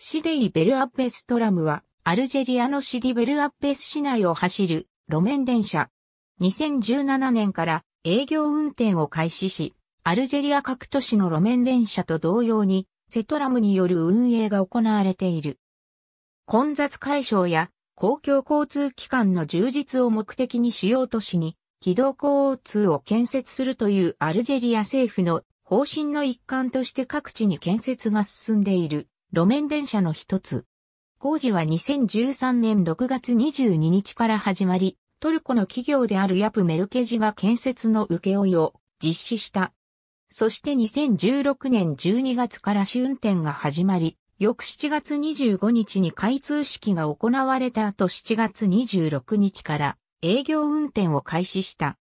シデイ・ベルアッペストラムは、アルジェリアのシディ・ベルアッペス市内を走る路面電車。2017年から営業運転を開始し、アルジェリア各都市の路面電車と同様に、セトラムによる運営が行われている。混雑解消や公共交通機関の充実を目的に主要都市に軌道交通を建設するというアルジェリア政府の方針の一環として各地に建設が進んでいる。路面電車の一つ。工事は2013年6月22日から始まり、トルコの企業であるヤプメルケジが建設の請負を実施した。そして2016年12月から試運転が始まり、翌7月25日に開通式が行われた後7月26日から営業運転を開始した。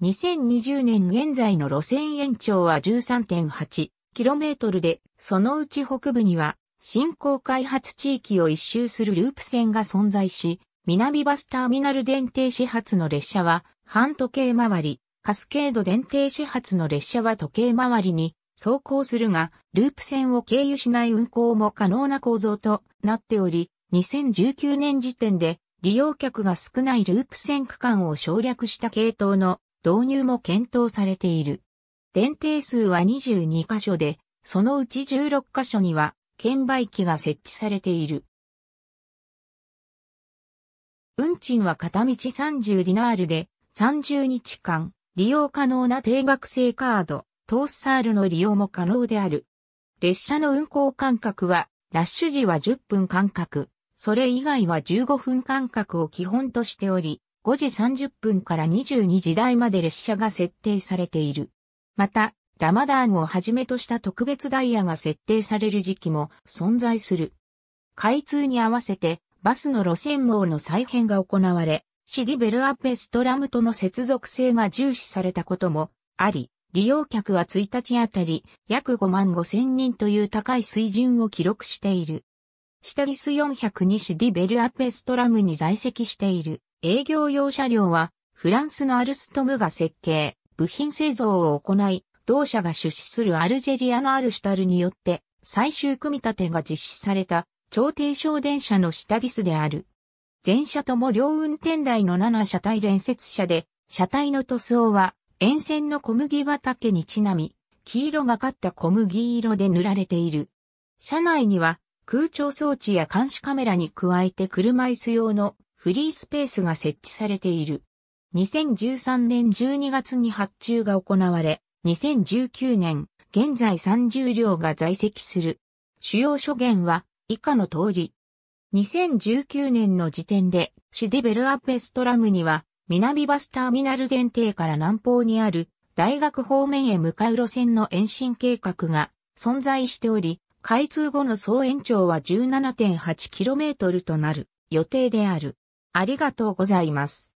2020年現在の路線延長は13.8 km で、そのうち北部には、新興開発地域を一周するループ線が存在し、南バスターミナル電停始発の列車は、半時計回り、カスケード電停始発の列車は時計回りに走行するが、ループ線を経由しない運行も可能な構造となっており、2019年時点で利用客が少ないループ線区間を省略した系統の導入も検討されている。限定数は22カ所で、そのうち16カ所には、券売機が設置されている。運賃は片道30ディナールで、30日間、利用可能な定額制カード、トースサールの利用も可能である。列車の運行間隔は、ラッシュ時は10分間隔、それ以外は15分間隔を基本としており、5時30分から22時台まで列車が設定されている。また、ラマダーンをはじめとした特別ダイヤが設定される時期も存在する。開通に合わせて、バスの路線網の再編が行われ、シディベルアペストラムとの接続性が重視されたこともあり、利用客は1日あたり約5万5千人という高い水準を記録している。シタリス402シディベルアペストラムに在籍している営業用車両はフランスのアルストムが設計、部品製造を行い、同社が出資するアルジェリアのアルシュタルによって最終組み立てが実施された超低床電車の下ディスである。全車とも両運転台の7車体連接車で、車体の塗装は沿線の小麦畑にちなみ、黄色がかった小麦色で塗られている。車内には空調装置や監視カメラに加えて車椅子用のフリースペースが設置されている。2013年12月に発注が行われ、2019年、現在30両が在籍する。主要諸言は以下の通り。2019年の時点で、シディベルアペストラムには、南バスターミナル限定から南方にある大学方面へ向かう路線の延伸計画が存在しており、開通後の総延長は 17.8km となる予定である。ありがとうございます。